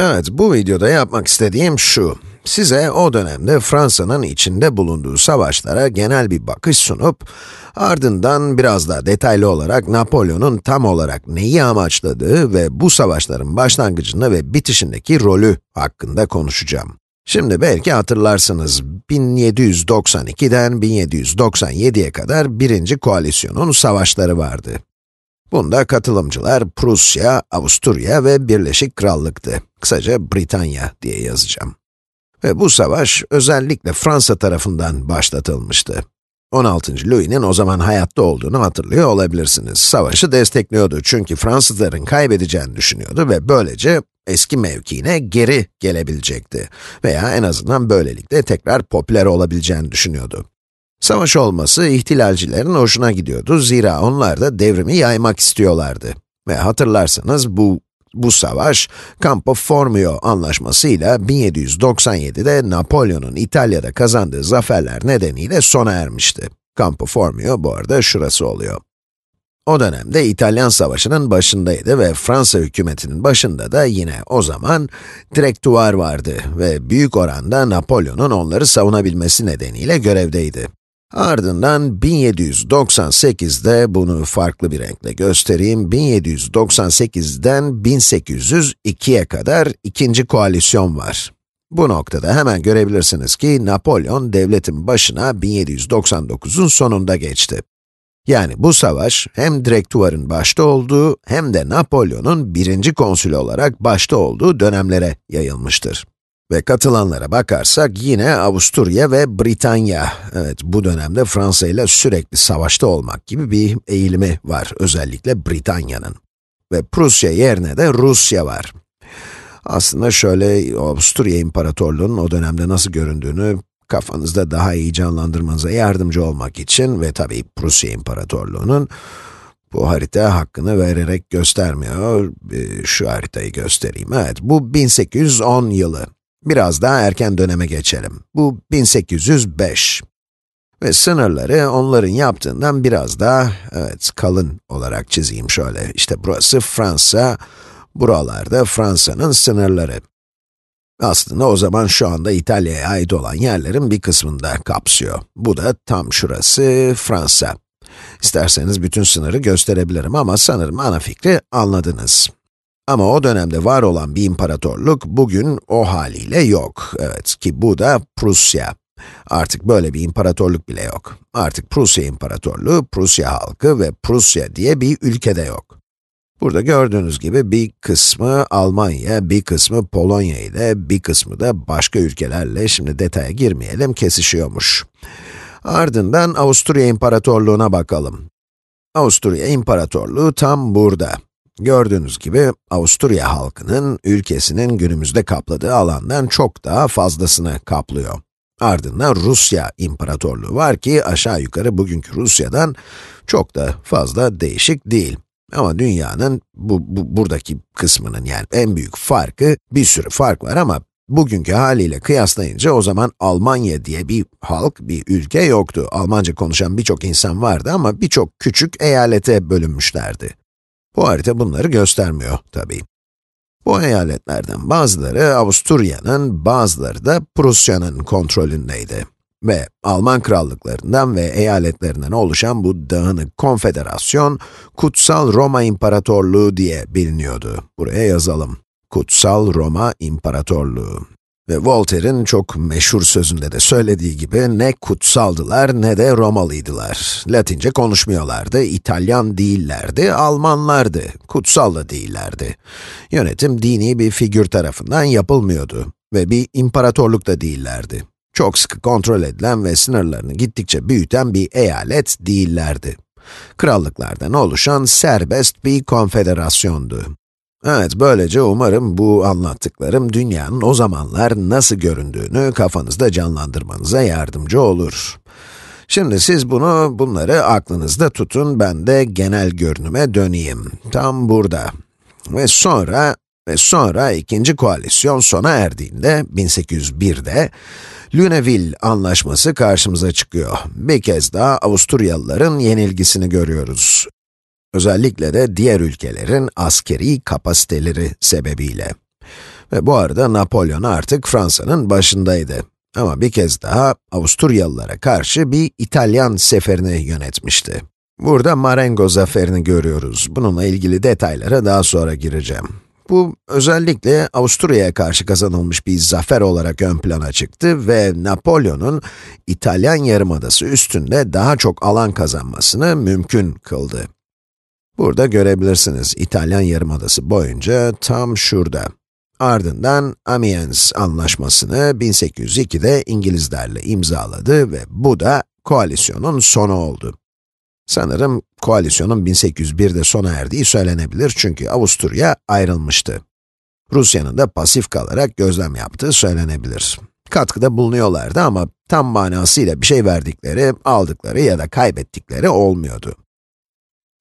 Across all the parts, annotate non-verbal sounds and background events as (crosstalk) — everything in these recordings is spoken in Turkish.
Evet, bu videoda yapmak istediğim şu. Size o dönemde Fransa'nın içinde bulunduğu savaşlara genel bir bakış sunup, ardından biraz daha detaylı olarak Napolyon'un tam olarak neyi amaçladığı ve bu savaşların başlangıcında ve bitişindeki rolü hakkında konuşacağım. Şimdi belki hatırlarsınız, 1792'den 1797'ye kadar birinci koalisyonun savaşları vardı. Bunda katılımcılar Prusya, Avusturya ve Birleşik Krallık'tı. Kısaca Britanya diye yazacağım. Ve bu savaş özellikle Fransa tarafından başlatılmıştı. 16. Louis'nin o zaman hayatta olduğunu hatırlıyor olabilirsiniz. Savaşı destekliyordu çünkü Fransızların kaybedeceğini düşünüyordu ve böylece eski mevkiine geri gelebilecekti. Veya en azından böylelikle tekrar popüler olabileceğini düşünüyordu. Savaş olması ihtilalcilerin hoşuna gidiyordu zira onlar da devrimi yaymak istiyorlardı. Ve hatırlarsanız bu bu savaş, Campo Formio anlaşmasıyla 1797'de Napolyon'un İtalya'da kazandığı zaferler nedeniyle sona ermişti. Campo Formio bu arada şurası oluyor. O dönemde İtalyan Savaşı'nın başındaydı ve Fransa hükümetinin başında da yine o zaman direktuar vardı ve büyük oranda Napolyon'un onları savunabilmesi nedeniyle görevdeydi. Ardından 1798'de bunu farklı bir renkle göstereyim. 1798'den 1802'ye kadar ikinci koalisyon var. Bu noktada hemen görebilirsiniz ki Napolyon devletin başına 1799'un sonunda geçti. Yani bu savaş hem Drektuar'ın başta olduğu hem de Napolyon'un birinci konsül olarak başta olduğu dönemlere yayılmıştır. Ve katılanlara bakarsak yine Avusturya ve Britanya, evet bu dönemde Fransa ile sürekli savaşta olmak gibi bir eğilimi var, özellikle Britanya'nın. Ve Prusya yerine de Rusya var. Aslında şöyle Avusturya İmparatorluğu'nun o dönemde nasıl göründüğünü kafanızda daha iyi canlandırmanıza yardımcı olmak için ve tabii Prusya İmparatorluğu'nun bu harita hakkını vererek göstermiyor. Şu haritayı göstereyim. Evet, bu 1810 yılı. Biraz daha erken döneme geçelim. Bu 1805. Ve sınırları onların yaptığından biraz daha, evet kalın olarak çizeyim şöyle. İşte burası Fransa, buralarda Fransa'nın sınırları. Aslında o zaman şu anda İtalya'ya ait olan yerlerin bir kısmını da kapsıyor. Bu da tam şurası Fransa. İsterseniz bütün sınırı gösterebilirim ama sanırım ana fikri anladınız. Ama o dönemde var olan bir imparatorluk bugün o haliyle yok. Evet ki bu da Prusya. Artık böyle bir imparatorluk bile yok. Artık Prusya İmparatorluğu, Prusya halkı ve Prusya diye bir ülkede yok. Burada gördüğünüz gibi bir kısmı Almanya, bir kısmı Polonya ile, bir kısmı da başka ülkelerle, şimdi detaya girmeyelim, kesişiyormuş. Ardından Avusturya İmparatorluğu'na bakalım. Avusturya İmparatorluğu tam burada. Gördüğünüz gibi Avusturya halkının ülkesinin günümüzde kapladığı alandan çok daha fazlasını kaplıyor. Ardından Rusya İmparatorluğu var ki aşağı yukarı bugünkü Rusya'dan çok da fazla değişik değil. Ama dünyanın bu, bu buradaki kısmının yani en büyük farkı bir sürü fark var ama bugünkü haliyle kıyaslayınca o zaman Almanya diye bir halk, bir ülke yoktu. Almanca konuşan birçok insan vardı ama birçok küçük eyalete bölünmüşlerdi. Bu harita bunları göstermiyor tabii. Bu eyaletlerden bazıları Avusturya'nın, bazıları da Prusya'nın kontrolündeydi. Ve Alman krallıklarından ve eyaletlerinden oluşan bu dağınık konfederasyon, Kutsal Roma İmparatorluğu diye biliniyordu. Buraya yazalım. Kutsal Roma İmparatorluğu. Ve Voltaire'in çok meşhur sözünde de söylediği gibi ne kutsaldılar ne de Romalıydılar. Latince konuşmuyorlardı, İtalyan değillerdi, Almanlardı, kutsal da değillerdi. Yönetim dini bir figür tarafından yapılmıyordu ve bir imparatorluk da değillerdi. Çok sıkı kontrol edilen ve sınırlarını gittikçe büyüten bir eyalet değillerdi. Krallıklardan oluşan serbest bir konfederasyondu. Evet, böylece umarım bu anlattıklarım dünyanın o zamanlar nasıl göründüğünü kafanızda canlandırmanıza yardımcı olur. Şimdi siz bunu, bunları aklınızda tutun, ben de genel görünüme döneyim. Tam burada. Ve sonra, ve sonra ikinci koalisyon sona erdiğinde, 1801'de, Lüneville Anlaşması karşımıza çıkıyor. Bir kez daha Avusturyalıların yenilgisini görüyoruz. Özellikle de diğer ülkelerin askeri kapasiteleri sebebiyle. Ve bu arada Napolyon artık Fransa'nın başındaydı. Ama bir kez daha Avusturyalılara karşı bir İtalyan seferini yönetmişti. Burada Marengo zaferini görüyoruz. Bununla ilgili detaylara daha sonra gireceğim. Bu özellikle Avusturya'ya karşı kazanılmış bir zafer olarak ön plana çıktı ve Napolyon'un İtalyan yarımadası üstünde daha çok alan kazanmasını mümkün kıldı. Burada görebilirsiniz, İtalyan Yarımadası boyunca tam şurada. Ardından Amiens Anlaşması'nı 1802'de İngilizlerle imzaladı ve bu da koalisyonun sonu oldu. Sanırım koalisyonun 1801'de sona erdiği söylenebilir çünkü Avusturya ayrılmıştı. Rusya'nın da pasif kalarak gözlem yaptığı söylenebilir. Katkıda bulunuyorlardı ama tam manasıyla bir şey verdikleri, aldıkları ya da kaybettikleri olmuyordu.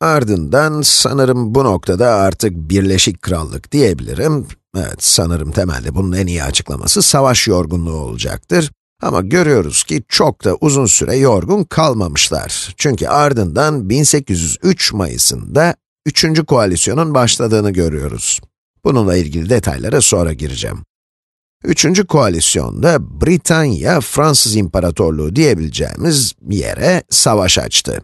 Ardından sanırım bu noktada artık Birleşik Krallık diyebilirim. Evet, sanırım temelde bunun en iyi açıklaması savaş yorgunluğu olacaktır. Ama görüyoruz ki çok da uzun süre yorgun kalmamışlar. Çünkü ardından 1803 Mayıs'ında 3. koalisyonun başladığını görüyoruz. Bununla ilgili detaylara sonra gireceğim. 3. koalisyonda Britanya, Fransız İmparatorluğu diyebileceğimiz yere savaş açtı.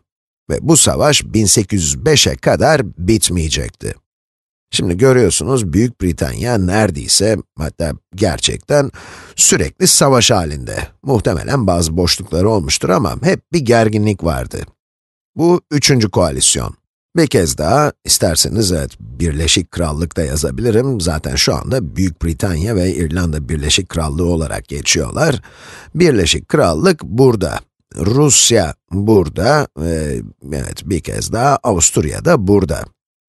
Ve bu savaş 1805'e kadar bitmeyecekti. Şimdi görüyorsunuz Büyük Britanya neredeyse, hatta gerçekten sürekli savaş halinde. Muhtemelen bazı boşlukları olmuştur ama hep bir gerginlik vardı. Bu üçüncü koalisyon. Bir kez daha, isterseniz evet, Birleşik Krallık da yazabilirim. Zaten şu anda Büyük Britanya ve İrlanda Birleşik Krallığı olarak geçiyorlar. Birleşik Krallık burada. Rusya burada, e, evet bir kez daha Avusturya da burada.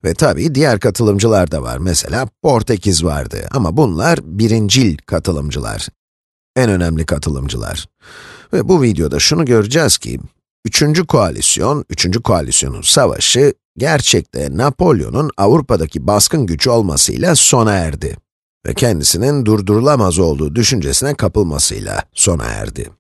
Ve tabii diğer katılımcılar da var. Mesela Portekiz vardı ama bunlar birincil katılımcılar. En önemli katılımcılar. Ve bu videoda şunu göreceğiz ki, Üçüncü koalisyon, üçüncü koalisyonun savaşı, gerçekte Napolyon'un Avrupa'daki baskın gücü olmasıyla sona erdi ve kendisinin durdurulamaz olduğu düşüncesine kapılmasıyla sona erdi.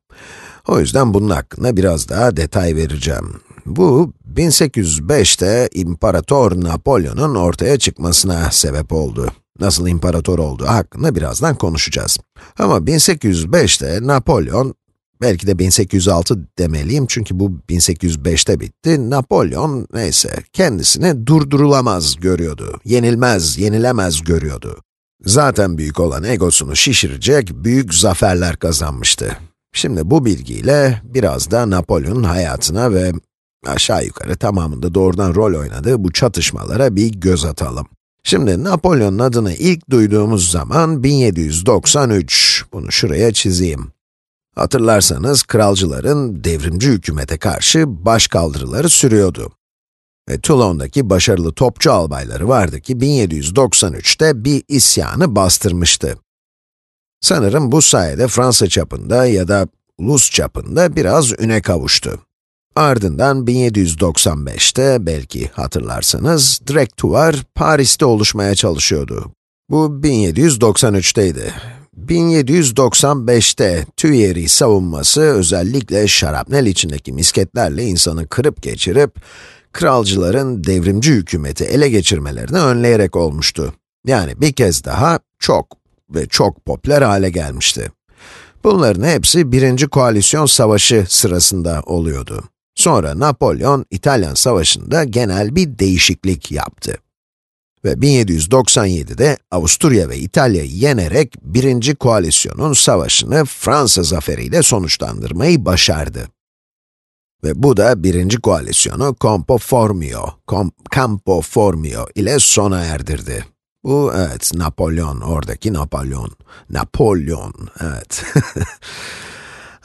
O yüzden bunun hakkında biraz daha detay vereceğim. Bu, 1805'te İmparator Napolyon'un ortaya çıkmasına sebep oldu. Nasıl imparator olduğu hakkında birazdan konuşacağız. Ama 1805'te Napolyon, belki de 1806 demeliyim çünkü bu 1805'te bitti. Napolyon, neyse, kendisini durdurulamaz görüyordu. Yenilmez, yenilemez görüyordu. Zaten büyük olan egosunu şişirecek büyük zaferler kazanmıştı. Şimdi bu bilgiyle biraz da Napolyon'un hayatına ve aşağı yukarı tamamında doğrudan rol oynadığı bu çatışmalara bir göz atalım. Şimdi Napolyon'un adını ilk duyduğumuz zaman 1793. Bunu şuraya çizeyim. Hatırlarsanız kralcıların devrimci hükümete karşı baş başkaldırıları sürüyordu. Ve Toulon'daki başarılı topçu albayları vardı ki 1793'te bir isyanı bastırmıştı. Sanırım bu sayede Fransa çapında ya da ulus çapında biraz üne kavuştu. Ardından 1795'te, belki hatırlarsanız, Drektuvar Paris'te oluşmaya çalışıyordu. Bu 1793'teydi. 1795'te Tüyeri savunması özellikle şarapnel içindeki misketlerle insanı kırıp geçirip, kralcıların devrimci hükümeti ele geçirmelerini önleyerek olmuştu. Yani bir kez daha çok ve çok popüler hale gelmişti. Bunların hepsi 1. Koalisyon Savaşı sırasında oluyordu. Sonra Napolyon, İtalyan Savaşı'nda genel bir değişiklik yaptı. Ve 1797'de Avusturya ve İtalya'yı yenerek 1. Koalisyon'un savaşını Fransa zaferiyle sonuçlandırmayı başardı. Ve bu da 1. Koalisyonu Campo Formio, Campo Formio ile sona erdirdi. Bu evet Napolyon, oradaki Napolyon. Napolyon, evet. (laughs)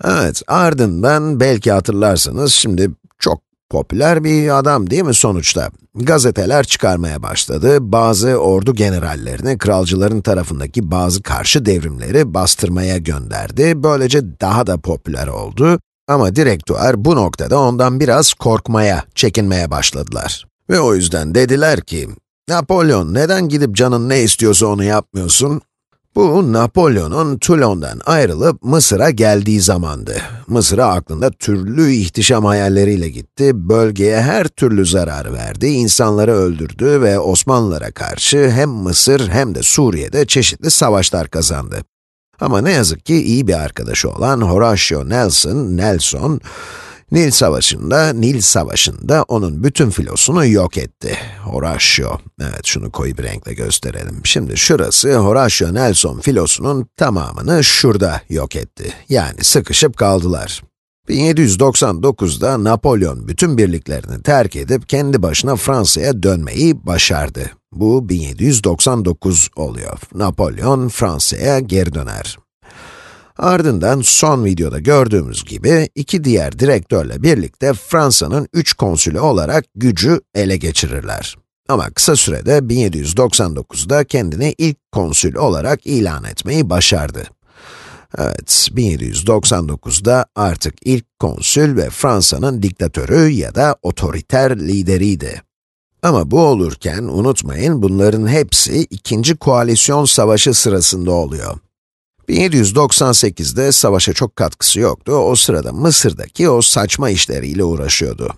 evet, ardından belki hatırlarsınız şimdi çok popüler bir adam değil mi sonuçta? Gazeteler çıkarmaya başladı, bazı ordu generallerini kralcıların tarafındaki bazı karşı devrimleri bastırmaya gönderdi, böylece daha da popüler oldu. Ama direktör bu noktada ondan biraz korkmaya, çekinmeye başladılar. Ve o yüzden dediler ki, Napolyon, neden gidip canın ne istiyorsa onu yapmıyorsun? Bu, Napolyon'un Toulon'dan ayrılıp Mısır'a geldiği zamandı. Mısır'a aklında türlü ihtişam hayalleriyle gitti, bölgeye her türlü zarar verdi, insanları öldürdü ve Osmanlılara karşı hem Mısır hem de Suriye'de çeşitli savaşlar kazandı. Ama ne yazık ki iyi bir arkadaşı olan Horatio Nelson, Nelson, Nil Savaşı'nda, Nil Savaşı'nda onun bütün filosunu yok etti. Horatio. Evet, şunu koyu bir renkle gösterelim. Şimdi şurası, Horatio Nelson filosunun tamamını şurada yok etti. Yani sıkışıp kaldılar. 1799'da Napolyon bütün birliklerini terk edip kendi başına Fransa'ya dönmeyi başardı. Bu 1799 oluyor. Napolyon Fransa'ya geri döner. Ardından son videoda gördüğümüz gibi, iki diğer direktörle birlikte Fransa'nın üç konsülü olarak gücü ele geçirirler. Ama kısa sürede 1799'da kendini ilk konsül olarak ilan etmeyi başardı. Evet, 1799'da artık ilk konsül ve Fransa'nın diktatörü ya da otoriter lideriydi. Ama bu olurken unutmayın bunların hepsi 2. Koalisyon Savaşı sırasında oluyor. 1798'de savaşa çok katkısı yoktu, o sırada Mısır'daki o saçma işleriyle uğraşıyordu.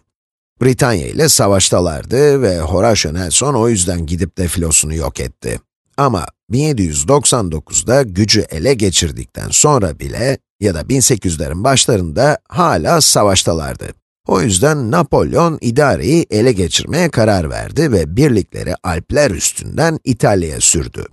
Britanya ile savaştalardı ve Horatio Nelson o yüzden gidip de filosunu yok etti. Ama 1799'da gücü ele geçirdikten sonra bile ya da 1800'lerin başlarında hala savaştalardı. O yüzden Napolyon idareyi ele geçirmeye karar verdi ve birlikleri Alpler üstünden İtalya'ya sürdü.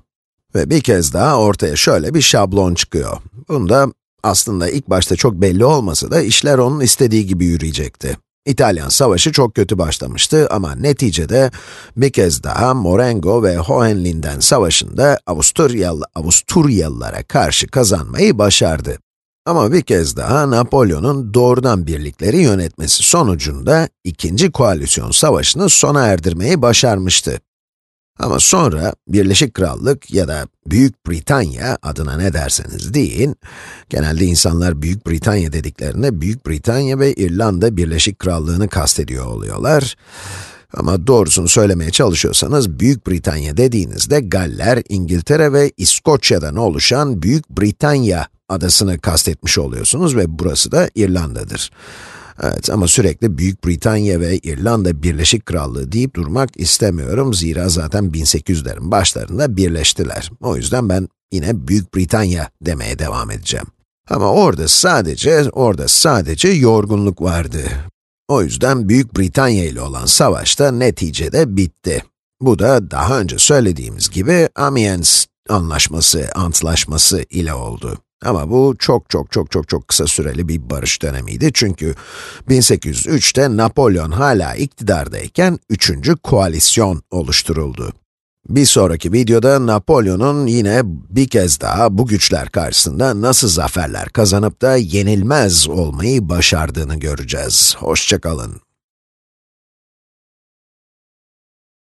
Ve bir kez daha ortaya şöyle bir şablon çıkıyor. Bunda aslında ilk başta çok belli olmasa da işler onun istediği gibi yürüyecekti. İtalyan Savaşı çok kötü başlamıştı ama neticede bir kez daha Marengo ve Hohenlinden Savaşı'nda Avusturyalı, Avusturyalılara karşı kazanmayı başardı. Ama bir kez daha Napolyon'un doğrudan birlikleri yönetmesi sonucunda ikinci koalisyon savaşını sona erdirmeyi başarmıştı. Ama sonra Birleşik Krallık ya da Büyük Britanya adına ne derseniz deyin, genelde insanlar Büyük Britanya dediklerinde Büyük Britanya ve İrlanda Birleşik Krallığı'nı kastediyor oluyorlar. Ama doğrusunu söylemeye çalışıyorsanız, Büyük Britanya dediğinizde Galler, İngiltere ve İskoçya'dan oluşan Büyük Britanya adasını kastetmiş oluyorsunuz ve burası da İrlanda'dır. Evet ama sürekli Büyük Britanya ve İrlanda Birleşik Krallığı deyip durmak istemiyorum. Zira zaten 1800'lerin başlarında birleştiler. O yüzden ben yine Büyük Britanya demeye devam edeceğim. Ama orada sadece, orada sadece yorgunluk vardı. O yüzden Büyük Britanya ile olan savaş da neticede bitti. Bu da daha önce söylediğimiz gibi Amiens Anlaşması, Antlaşması ile oldu. Ama bu çok çok çok çok çok kısa süreli bir barış dönemiydi çünkü 1803'te Napolyon hala iktidardayken 3. koalisyon oluşturuldu. Bir sonraki videoda Napolyon'un yine bir kez daha bu güçler karşısında nasıl zaferler kazanıp da yenilmez olmayı başardığını göreceğiz. Hoşçakalın.